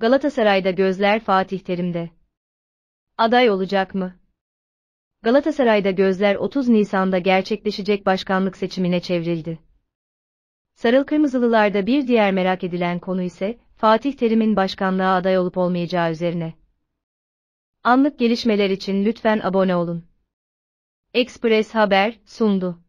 Galatasaray'da gözler Fatih Terim'de. Aday olacak mı? Galatasaray'da gözler 30 Nisan'da gerçekleşecek başkanlık seçimine çevrildi. Sarıl Kırmızılılarda bir diğer merak edilen konu ise Fatih Terim'in başkanlığa aday olup olmayacağı üzerine. Anlık gelişmeler için lütfen abone olun. Express Haber sundu.